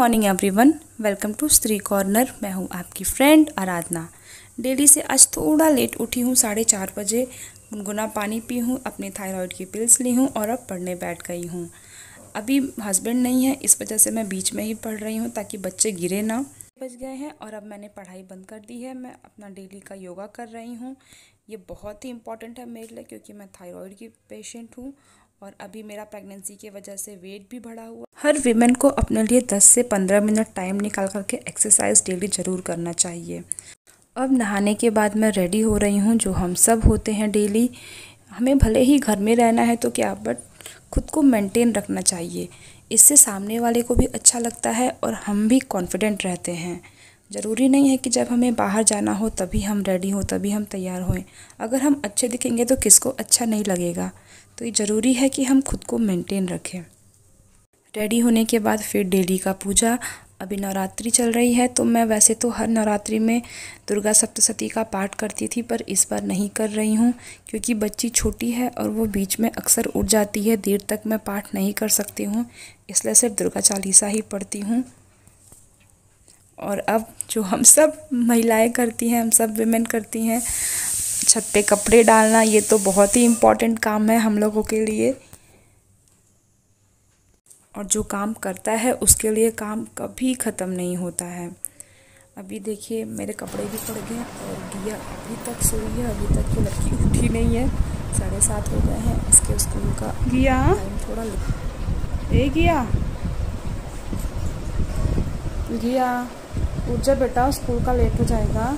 morning everyone welcome to Stree corner मैं हूँ आपकी फ्रेंड आराधना डेली से आज थोड़ा लेट उठी हूँ साढ़े चार बजे गुनगुना पानी पी हूँ अपने थायराइड की पिल्स ली हूँ और अब पढ़ने बैठ गई हूँ अभी हस्बैंड नहीं है इस वजह से मैं बीच में ही पढ़ रही हूँ ताकि बच्चे गिरे ना बज गए हैं और अब मैंने पढ़ाई बंद कर दी है मैं अपना डेली का योगा कर रही हूँ ये बहुत ही इंपॉर्टेंट है मेरे लिए क्योंकि मैं थायरॉयड की पेशेंट हूँ और अभी मेरा प्रेगनेंसी की वजह से वेट भी बढ़ा हुआ हर वीमेन को अपने लिए 10 से 15 मिनट टाइम निकाल करके एक्सरसाइज डेली ज़रूर करना चाहिए अब नहाने के बाद मैं रेडी हो रही हूँ जो हम सब होते हैं डेली हमें भले ही घर में रहना है तो क्या बट खुद को मेंटेन रखना चाहिए इससे सामने वाले को भी अच्छा लगता है और हम भी कॉन्फिडेंट रहते हैं ज़रूरी नहीं है कि जब हमें बाहर जाना हो तभी हम रेडी हो तभी हम तैयार हों अगर हम अच्छे दिखेंगे तो किसको अच्छा नहीं लगेगा तो ये ज़रूरी है कि हम खुद को मेंटेन रखें रेडी होने के बाद फिर डेली का पूजा अभी नवरात्रि चल रही है तो मैं वैसे तो हर नवरात्रि में दुर्गा सप्तशती का पाठ करती थी पर इस बार नहीं कर रही हूँ क्योंकि बच्ची छोटी है और वो बीच में अक्सर उठ जाती है देर तक मैं पाठ नहीं कर सकती हूँ इसलिए सिर्फ दुर्गा चालीसा ही पढ़ती हूँ और अब जो हम सब महिलाएं करती हैं हम सब विमेन करती हैं छत पे कपड़े डालना ये तो बहुत ही इम्पॉर्टेंट काम है हम लोगों के लिए और जो काम करता है उसके लिए काम कभी ख़त्म नहीं होता है अभी देखिए मेरे कपड़े भी पड़ गए और गिया अभी तक सोई है अभी तक की तो लड़की उठी नहीं है साढ़े सात हो गए हैं इसके स्कूल का गया थोड़ा ए गया गया ऊर्जा बेटा स्कूल का लेट हो जाएगा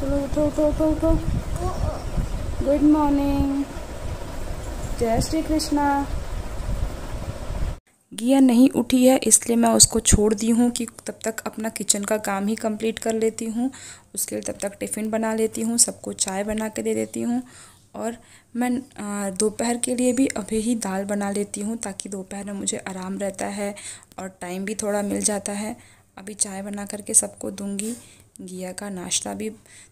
चलो उठो उठो उठो उठो गुड मॉर्निंग जय श्री कृष्णा गिया नहीं उठी है इसलिए मैं उसको छोड़ दी हूँ कि तब तक अपना किचन का काम ही कंप्लीट कर लेती हूँ उसके लिए तब तक टिफ़िन बना लेती हूँ सबको चाय बना के दे देती हूँ और मैं दोपहर के लिए भी अभी ही दाल बना लेती हूँ ताकि दोपहर में मुझे आराम रहता है और टाइम भी थोड़ा मिल जाता है अभी चाय बना करके सबको दूंगी घिया का नाश्ता भी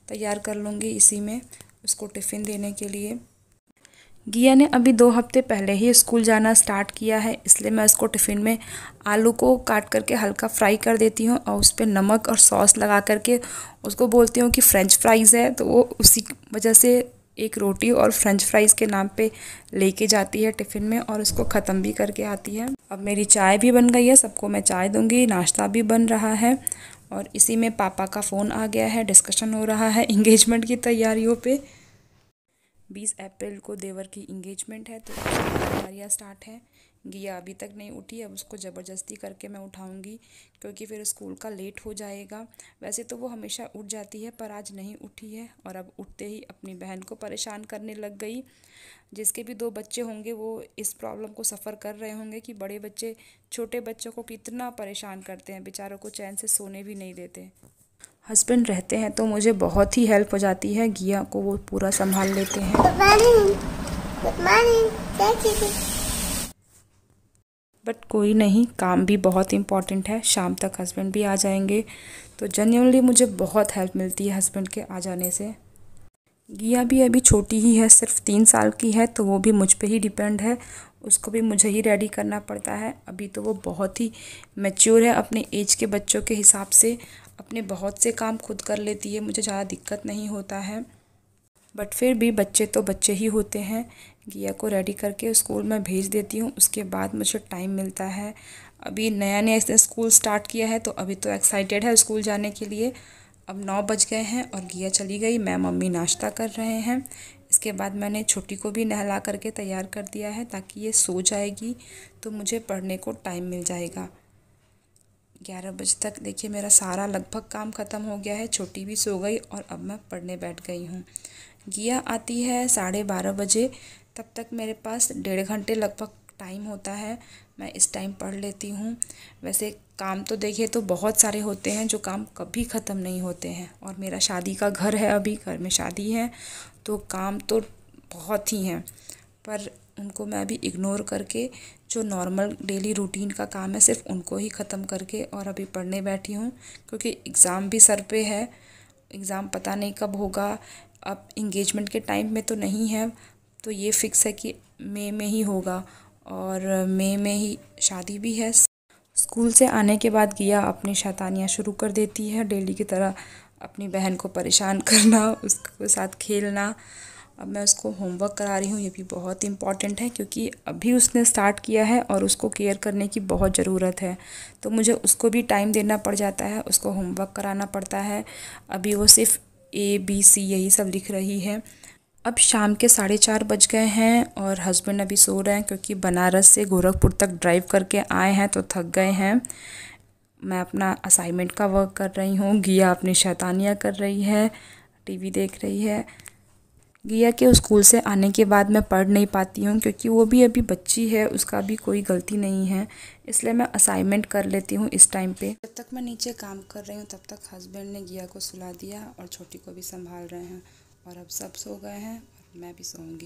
तैयार कर लूँगी इसी में उसको टिफ़िन देने के लिए गिया ने अभी दो हफ्ते पहले ही स्कूल जाना स्टार्ट किया है इसलिए मैं इसको टिफ़िन में आलू को काट करके हल्का फ्राई कर देती हूँ और उस पर नमक और सॉस लगा करके उसको बोलती हूँ कि फ़्रेंच फ्राइज़ है तो वो उसी वजह से एक रोटी और फ्रेंच फ्राइज़ के नाम पे लेके जाती है टिफ़िन में और उसको ख़त्म भी करके आती है अब मेरी चाय भी बन गई है सबको मैं चाय दूँगी नाश्ता भी बन रहा है और इसी में पापा का फ़ोन आ गया है डिस्कशन हो रहा है इंगेजमेंट की तैयारियों पर बीस अप्रैल को देवर की इंगेजमेंट है तो तैयारियाँ स्टार्ट हैं गिया अभी तक नहीं उठी अब उसको ज़बरदस्ती करके मैं उठाऊंगी क्योंकि फिर स्कूल का लेट हो जाएगा वैसे तो वो हमेशा उठ जाती है पर आज नहीं उठी है और अब उठते ही अपनी बहन को परेशान करने लग गई जिसके भी दो बच्चे होंगे वो इस प्रॉब्लम को सफ़र कर रहे होंगे कि बड़े बच्चे छोटे बच्चों को कितना परेशान करते हैं बेचारों को चैन से सोने भी नहीं देते हस्बैंड रहते हैं तो मुझे बहुत ही हेल्प हो जाती है गिया को वो पूरा संभाल लेते हैं बट कोई नहीं काम भी बहुत इम्पॉर्टेंट है शाम तक हस्बैंड भी आ जाएंगे तो जेन्यूनली मुझे बहुत हेल्प मिलती है हस्बैंड के आ जाने से गिया भी अभी छोटी ही है सिर्फ तीन साल की है तो वो भी मुझ पे ही डिपेंड है उसको भी मुझे ही रेडी करना पड़ता है अभी तो वो बहुत ही मैच्योर है अपने एज के बच्चों के हिसाब से अपने बहुत से काम खुद कर लेती है मुझे ज़्यादा दिक्कत नहीं होता है बट फिर भी बच्चे तो बच्चे ही होते हैं गिया को रेडी करके स्कूल में भेज देती हूँ उसके बाद मुझे टाइम मिलता है अभी नया नया इसने स्कूल स्टार्ट किया है तो अभी तो एक्साइटेड है स्कूल जाने के लिए अब नौ बज गए हैं और गिया चली गई मैं मम्मी नाश्ता कर रहे हैं इसके बाद मैंने छोटी को भी नहला करके तैयार कर दिया है ताकि ये सो जाएगी तो मुझे पढ़ने को टाइम मिल जाएगा ग्यारह बजे तक देखिए मेरा सारा लगभग काम ख़त्म हो गया है छोटी भी सो गई और अब मैं पढ़ने बैठ गई हूँ गिया आती है साढ़े बारह बजे तब तक मेरे पास डेढ़ घंटे लगभग टाइम होता है मैं इस टाइम पढ़ लेती हूँ वैसे काम तो देखिए तो बहुत सारे होते हैं जो काम कभी ख़त्म नहीं होते हैं और मेरा शादी का घर है अभी घर में शादी है तो काम तो बहुत ही हैं पर उनको मैं अभी इग्नोर करके जो नॉर्मल डेली रूटीन का काम है सिर्फ उनको ही ख़त्म करके और अभी पढ़ने बैठी हूँ क्योंकि एग्ज़ाम भी सर पे है एग्ज़ाम पता नहीं कब होगा अब इंगेजमेंट के टाइम में तो नहीं है तो ये फ़िक्स है कि मई में, में ही होगा और मई में ही शादी भी है स्कूल से आने के बाद गिया अपनी शैतानियाँ शुरू कर देती है डेली की तरह अपनी बहन को परेशान करना उसके साथ खेलना अब मैं उसको होमवर्क करा रही हूँ ये भी बहुत इम्पॉर्टेंट है क्योंकि अभी उसने स्टार्ट किया है और उसको केयर करने की बहुत ज़रूरत है तो मुझे उसको भी टाइम देना पड़ जाता है उसको होमवर्क कराना पड़ता है अभी वो सिर्फ ए बी सी यही सब लिख रही है अब शाम के साढ़े चार बज गए हैं और हस्बैंड अभी सो रहे हैं क्योंकि बनारस से गोरखपुर तक ड्राइव करके आए हैं तो थक गए हैं मैं अपना असाइनमेंट का वर्क कर रही हूँ गिया अपनी शैतानियाँ कर रही है टीवी देख रही है गिया के स्कूल से आने के बाद मैं पढ़ नहीं पाती हूँ क्योंकि वो भी अभी बच्ची है उसका भी कोई गलती नहीं है इसलिए मैं असाइनमेंट कर लेती हूँ इस टाइम पे जब तक मैं नीचे काम कर रही हूँ तब तक हस्बैंड ने गिया को सुला दिया और छोटी को भी संभाल रहे हैं और अब सब सो गए हैं और मैं भी सोऊंगी